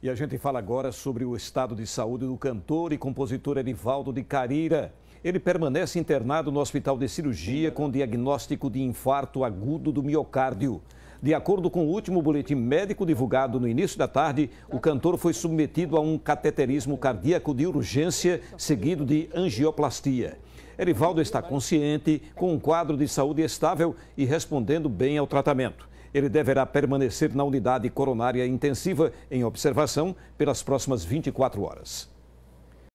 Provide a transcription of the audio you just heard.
E a gente fala agora sobre o estado de saúde do cantor e compositor Erivaldo de Carira. Ele permanece internado no hospital de cirurgia com diagnóstico de infarto agudo do miocárdio. De acordo com o último boletim médico divulgado no início da tarde, o cantor foi submetido a um cateterismo cardíaco de urgência, seguido de angioplastia. Erivaldo está consciente, com um quadro de saúde estável e respondendo bem ao tratamento ele deverá permanecer na unidade coronária intensiva em observação pelas próximas 24 horas.